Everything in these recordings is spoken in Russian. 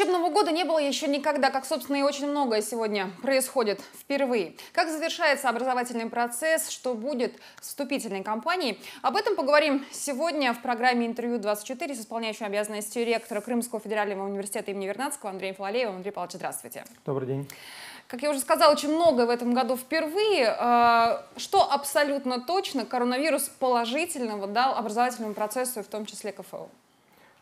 учебного года не было еще никогда, как, собственно, и очень многое сегодня происходит впервые. Как завершается образовательный процесс, что будет с вступительной кампанией, об этом поговорим сегодня в программе «Интервью-24» с исполняющим обязанности ректора Крымского федерального университета имени Вернадского Андреем Фалалеевым. Андрей Павлович, здравствуйте. Добрый день. Как я уже сказала, очень многое в этом году впервые. А, что абсолютно точно коронавирус положительного дал образовательному процессу, в том числе КФУ?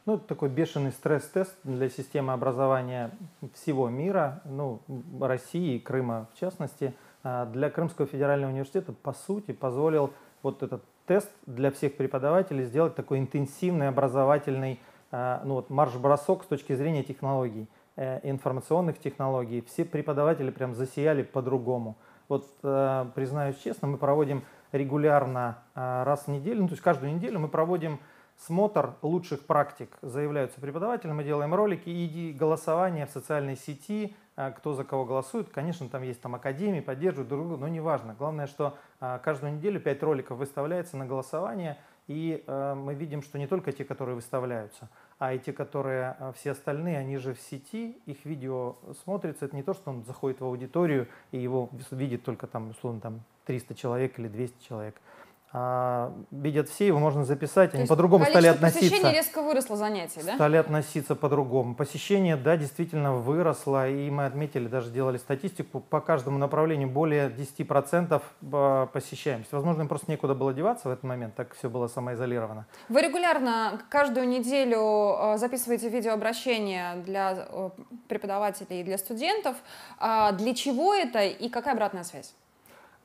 Ну, это такой бешеный стресс-тест для системы образования всего мира, ну, России и Крыма в частности. А, для Крымского федерального университета, по сути, позволил вот этот тест для всех преподавателей сделать такой интенсивный образовательный а, ну, вот, марш-бросок с точки зрения технологий, э, информационных технологий. Все преподаватели прям засияли по-другому. Вот, э, признаюсь честно, мы проводим регулярно а, раз в неделю, ну, то есть каждую неделю мы проводим смотр лучших практик, заявляются преподаватели, мы делаем ролики и голосование в социальной сети, э, кто за кого голосует. Конечно, там есть там академии, поддерживают друг друга, но неважно. Главное, что э, каждую неделю 5 роликов выставляется на голосование, и э, мы видим, что не только те, которые выставляются, а и те, которые все остальные, они же в сети, их видео смотрится. Это не то, что он заходит в аудиторию и его видит только там, условно, там 300 человек или 200 человек а, видят все, его можно записать, они по-другому стали относиться. Посещение резко выросло занятий, да? Стали относиться по-другому. Посещение, да, действительно выросло, и мы отметили, даже делали статистику, по каждому направлению более 10% а, посещаемость. Возможно, им просто некуда было деваться в этот момент, так все было самоизолировано. Вы регулярно каждую неделю а, записываете видеообращения для э, преподавателей и для студентов. А, для чего это и какая обратная связь?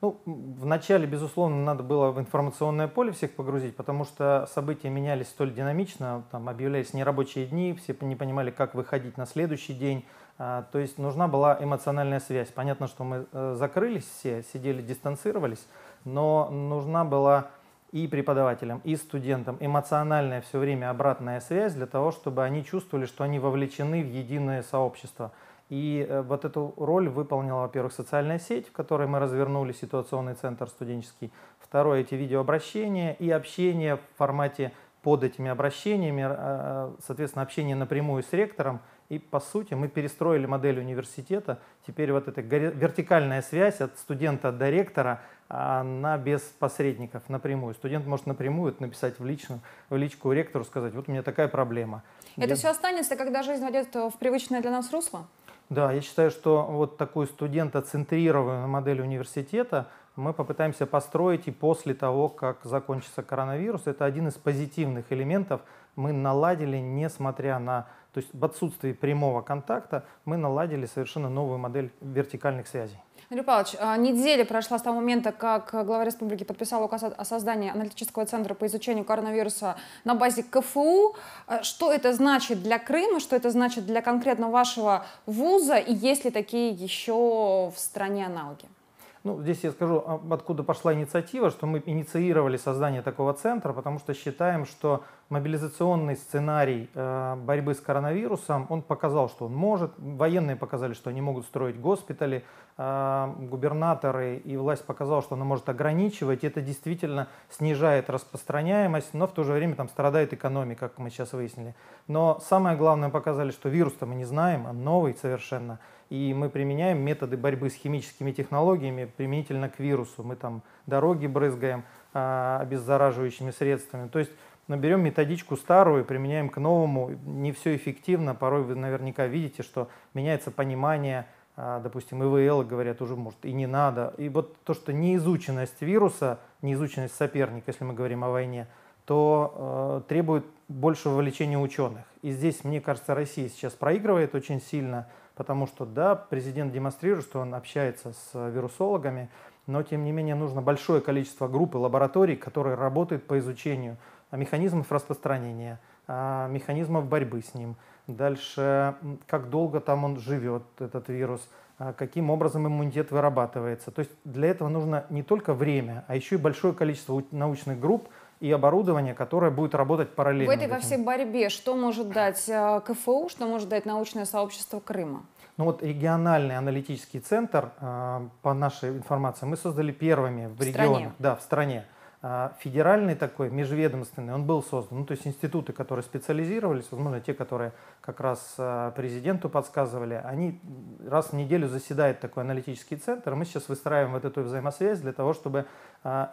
Ну, вначале, безусловно, надо было в информационное поле всех погрузить, потому что события менялись столь динамично, там объявлялись нерабочие дни, все не понимали, как выходить на следующий день. А, то есть нужна была эмоциональная связь. Понятно, что мы э, закрылись все, сидели, дистанцировались, но нужна была и преподавателям, и студентам эмоциональная все время обратная связь для того, чтобы они чувствовали, что они вовлечены в единое сообщество – и э, вот эту роль выполнила, во-первых, социальная сеть, в которой мы развернули ситуационный центр студенческий. Второе, эти видеообращения и общение в формате под этими обращениями, э, э, соответственно, общение напрямую с ректором. И, по сути, мы перестроили модель университета. Теперь вот эта вертикальная связь от студента до ректора, а она без посредников, напрямую. Студент может напрямую написать в, личную, в личку ректору, сказать, вот у меня такая проблема. Это Я... все останется, когда жизнь войдет в привычное для нас русло? Да, я считаю, что вот такую студентоцентрированную модель университета мы попытаемся построить и после того, как закончится коронавирус. Это один из позитивных элементов. Мы наладили, несмотря на то есть в отсутствии прямого контакта мы наладили совершенно новую модель вертикальных связей. Андрей Павлович, а, неделя прошла с того момента, как глава республики подписал указ о создании аналитического центра по изучению коронавируса на базе КФУ. А, что это значит для Крыма, что это значит для конкретно вашего вуза и есть ли такие еще в стране аналоги? Ну, здесь я скажу, а, откуда пошла инициатива, что мы инициировали создание такого центра, потому что считаем, что мобилизационный сценарий э, борьбы с коронавирусом, он показал, что он может. Военные показали, что они могут строить госпитали, э, губернаторы и власть показала, что она может ограничивать. Это действительно снижает распространяемость, но в то же время там страдает экономика, как мы сейчас выяснили. Но самое главное показали, что вирус-то мы не знаем, он а новый совершенно. И мы применяем методы борьбы с химическими технологиями применительно к вирусу. Мы там дороги брызгаем э, обеззараживающими средствами. То есть но берем методичку старую и применяем к новому, не все эффективно, порой вы наверняка видите, что меняется понимание, а, допустим, ИВЛ, говорят, уже может и не надо. И вот то, что неизученность вируса, неизученность соперника, если мы говорим о войне, то э, требует большего вовлечения ученых. И здесь, мне кажется, Россия сейчас проигрывает очень сильно, потому что, да, президент демонстрирует, что он общается с вирусологами, но, тем не менее, нужно большое количество групп и лабораторий, которые работают по изучению а, механизмов распространения, а, механизмов борьбы с ним, дальше как долго там он живет, этот вирус, а, каким образом иммунитет вырабатывается. То есть для этого нужно не только время, а еще и большое количество научных групп, и оборудование, которое будет работать параллельно. В этой во всей борьбе что может дать КФУ, что может дать научное сообщество Крыма? Ну вот региональный аналитический центр, по нашей информации, мы создали первыми в, в регионах, да, в стране. А, федеральный такой, межведомственный, он был создан. Ну, то есть институты, которые специализировались, возможно, те, которые как раз э, президенту подсказывали, они раз в неделю заседает такой аналитический центр. Мы сейчас выстраиваем вот эту взаимосвязь для того, чтобы э,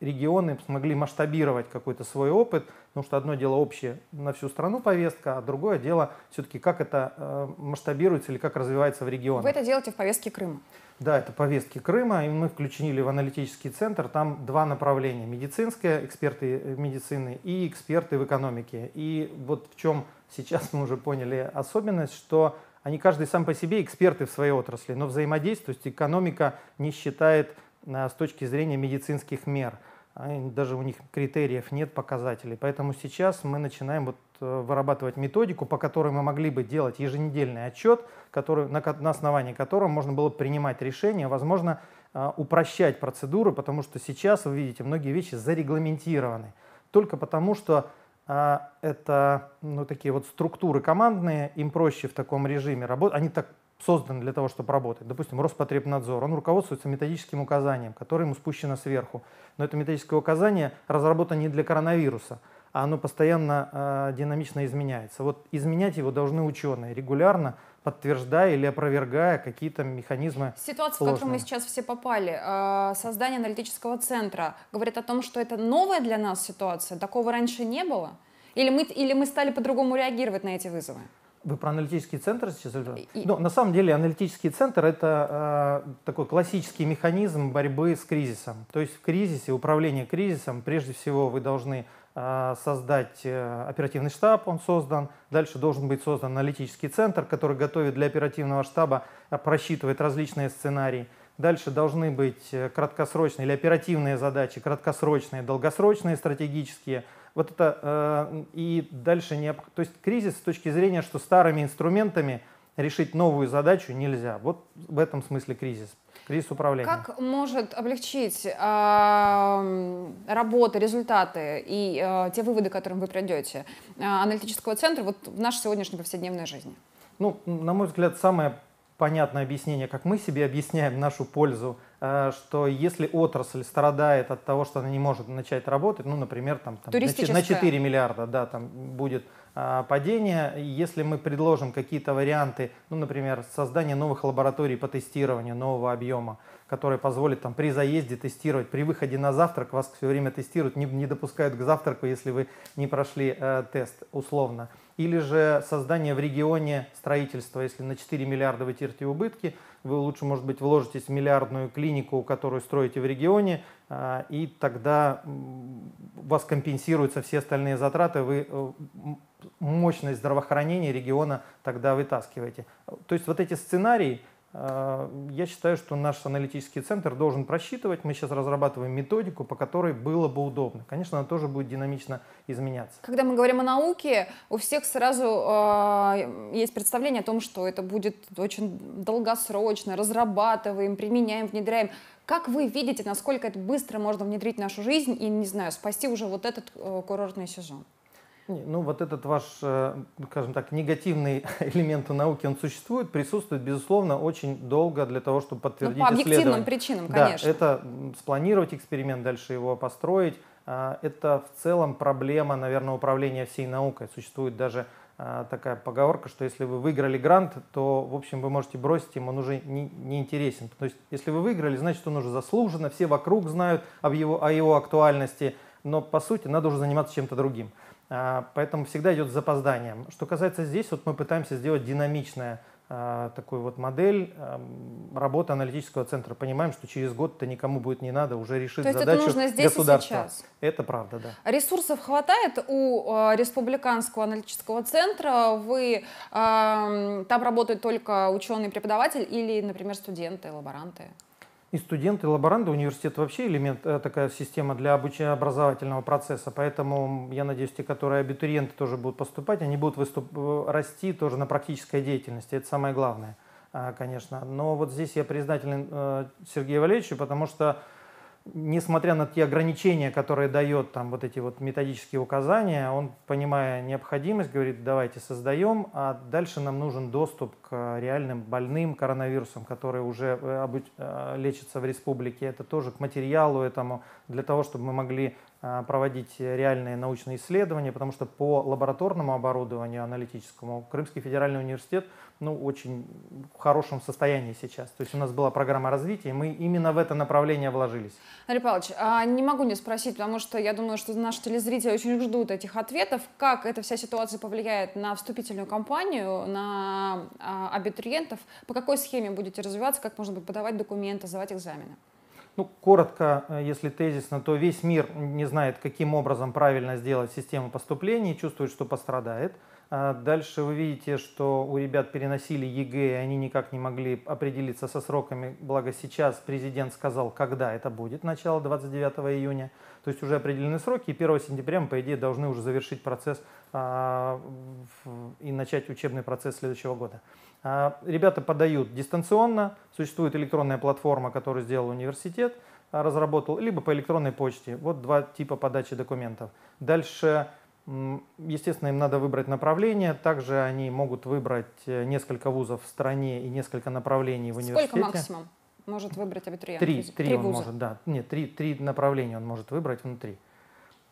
регионы смогли масштабировать какой-то свой опыт, потому что одно дело общее на всю страну повестка, а другое дело все-таки как это э, масштабируется или как развивается в регионах. Вы это делаете в повестке Крыма? Да, это повестки Крыма, и мы включили в аналитический центр. Там два направления. Медицинское, эксперты медицины, и эксперты в экономике. И вот в чем Сейчас мы уже поняли особенность, что они каждый сам по себе эксперты в своей отрасли, но взаимодействуют экономика не считает э, с точки зрения медицинских мер. Даже у них критериев нет, показателей. Поэтому сейчас мы начинаем вот э, вырабатывать методику, по которой мы могли бы делать еженедельный отчет, который, на, на основании которого можно было принимать решения, возможно, э, упрощать процедуры, потому что сейчас, вы видите, многие вещи зарегламентированы. Только потому, что а, это ну, такие вот структуры командные, им проще в таком режиме работать. Они так созданы для того, чтобы работать. Допустим, Роспотребнадзор, он руководствуется методическим указанием, которое ему спущено сверху. Но это методическое указание разработано не для коронавируса, а оно постоянно э, динамично изменяется. Вот изменять его должны ученые регулярно, подтверждая или опровергая какие-то механизмы. Ситуация, сложные. в которую мы сейчас все попали, а, создание аналитического центра, говорит о том, что это новая для нас ситуация, такого раньше не было? Или мы, или мы стали по-другому реагировать на эти вызовы? Вы про аналитический центр сейчас? И... Ну, на самом деле аналитический центр – это э, такой классический механизм борьбы с кризисом. То есть в кризисе, управление кризисом, прежде всего вы должны а, создать э, оперативный штаб, он создан. Дальше должен быть создан аналитический центр, который готовит для оперативного штаба, а, просчитывает различные сценарии. Дальше должны быть э, краткосрочные или оперативные задачи, краткосрочные, долгосрочные, стратегические. Вот это э, и дальше не... То есть кризис с точки зрения, что старыми инструментами – решить новую задачу нельзя. Вот в этом смысле кризис. Кризис управления. Как может облегчить э, работу, результаты и э, те выводы, к которым вы придете, э, аналитического центра вот, в нашей сегодняшней повседневной жизни? Ну, на мой взгляд, самое понятное объяснение, как мы себе объясняем нашу пользу – Э, что если отрасль страдает от того, что она не может начать работать, ну, например, там, там на 4 миллиарда, да, там будет э, падение. Если мы предложим какие-то варианты, ну, например, создание новых лабораторий по тестированию нового объема, которые позволит там при заезде тестировать, при выходе на завтрак вас все время тестируют, не, не допускают к завтраку, если вы не прошли э, тест условно. Или же создание в регионе строительства, если на 4 миллиарда вы терпите убытки – вы лучше, может быть, вложитесь в миллиардную клинику, которую строите в регионе, а, и тогда вас компенсируются все остальные затраты, вы э, мощность здравоохранения региона тогда вытаскиваете. То есть вот эти сценарии – Э, я считаю, что наш аналитический центр должен просчитывать. Мы сейчас разрабатываем методику, по которой было бы удобно. Конечно, она тоже будет динамично изменяться. Когда мы говорим о науке, у всех сразу э, есть представление о том, что это будет очень долгосрочно, разрабатываем, применяем, внедряем. Как вы видите, насколько это быстро можно внедрить в нашу жизнь и, не знаю, спасти уже вот этот э, курортный сезон? Ну, вот этот ваш, э, скажем так, негативный элемент у науки, он существует, присутствует, безусловно, очень долго для того, чтобы подтвердить ну, по объективным причинам, конечно. Да, это спланировать эксперимент, дальше его построить. А, это в целом проблема, наверное, управления всей наукой. Существует даже а, такая поговорка, что если вы выиграли грант, то, в общем, вы можете бросить им, он уже не, не интересен. То есть, если вы выиграли, значит, он уже заслуженно, все вокруг знают об его, о его актуальности, но, по сути, надо уже заниматься чем-то другим. А, поэтому всегда идет с запозданием. Что касается здесь, вот мы пытаемся сделать динамичное а, такую вот модель работы аналитического центра. Понимаем, что через год это никому будет не надо, уже решить задачу это нужно здесь государства. И сейчас. Это правда, да. Ресурсов хватает у а, республиканского аналитического центра. Вы там работают только ученый, преподаватель или, например, студенты, лаборанты? и студенты, и лаборанты. Университет вообще элемент, э, такая система для обучения образовательного процесса. Поэтому я надеюсь, те, которые абитуриенты тоже будут поступать, они будут выступ... Э, расти тоже на практической деятельности. Это самое главное, э, конечно. Но вот здесь я признателен Сергею Валерьевичу, потому что несмотря на те ограничения, которые дает там вот эти вот методические указания, он, понимая необходимость, говорит, давайте создаем, а дальше нам нужен доступ к реальным больным коронавирусам, которые уже э, э, лечатся в республике, это тоже к материалу этому, для того, чтобы мы могли а, проводить реальные научные исследования, потому что по лабораторному оборудованию аналитическому Крымский федеральный университет ну, очень в хорошем состоянии сейчас. То есть у нас была программа развития, мы именно в это направление вложились. Андрей Павлович, а не могу не спросить, потому что я думаю, что наши телезрители очень ждут этих ответов. Как эта вся ситуация повлияет на вступительную кампанию, на а, абитуриентов? По какой схеме будете развиваться? Как можно будет подавать документы, сдавать экзамены? Ну, коротко, э, если тезисно, то весь мир не знает, каким образом правильно сделать систему поступления, чувствует, что пострадает. А дальше вы видите, что у ребят переносили ЕГЭ, и они никак не могли определиться со сроками. Благо сейчас президент сказал, когда это будет, начало 29 июня. То есть уже определены сроки, и 1 сентября мы, по идее, должны уже завершить процесс а, и начать учебный процесс следующего года. А, ребята подают дистанционно, существует электронная платформа, которую сделал университет, а, разработал, либо по электронной почте. Вот два типа подачи документов. Дальше, естественно, им надо выбрать направление. Также они могут выбрать э, несколько вузов в стране и несколько направлений в университете. Сколько максимум может выбрать абитуриент? Три, три, три он вуза. может, да. Нет, три, три направления он может выбрать внутри.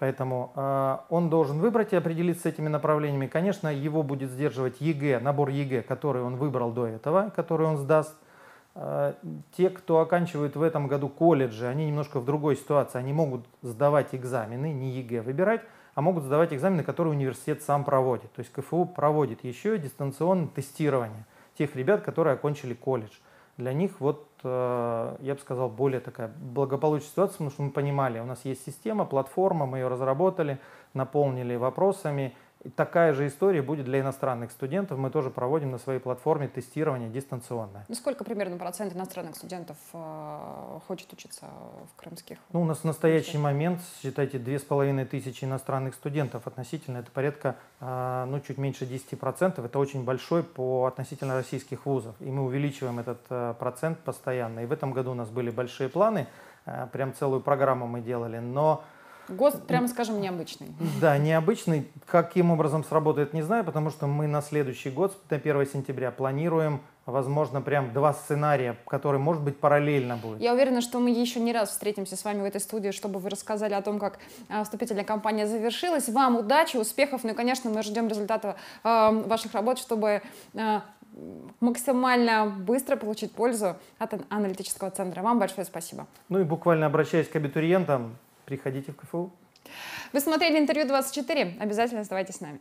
Поэтому э, он должен выбрать и определиться с этими направлениями. Конечно, его будет сдерживать ЕГЭ, набор ЕГЭ, который он выбрал до этого, который он сдаст. Э, те, кто оканчивают в этом году колледжи, они немножко в другой ситуации. Они могут сдавать экзамены, не ЕГЭ выбирать, а могут сдавать экзамены, которые университет сам проводит. То есть КФУ проводит еще дистанционное тестирование тех ребят, которые окончили колледж для них вот, э, я бы сказал, более такая благополучная ситуация, потому что мы понимали, у нас есть система, платформа, мы ее разработали, наполнили вопросами, такая же история будет для иностранных студентов. Мы тоже проводим на своей платформе тестирование дистанционное. Ну, сколько примерно процент иностранных студентов э, хочет учиться в крымских? Ну, у нас в настоящий учебных? момент, считайте, две с половиной тысячи иностранных студентов относительно. Это порядка, э, ну, чуть меньше 10%. Это очень большой по относительно российских вузов. И мы увеличиваем этот э, процент постоянно. И в этом году у нас были большие планы. Э, прям целую программу мы делали. Но Год, прямо скажем, необычный. Да, необычный. Каким образом сработает, не знаю, потому что мы на следующий год, на 1 сентября, планируем, возможно, прям два сценария, которые, может быть, параллельно будут. Я уверена, что мы еще не раз встретимся с вами в этой студии, чтобы вы рассказали о том, как а, вступительная кампания завершилась. Вам удачи, успехов, ну и, конечно, мы ждем результатов а, ваших работ, чтобы а, максимально быстро получить пользу от аналитического центра. Вам большое спасибо. Ну и буквально обращаясь к абитуриентам, приходите в КФУ. Вы смотрели интервью 24. Обязательно оставайтесь с нами.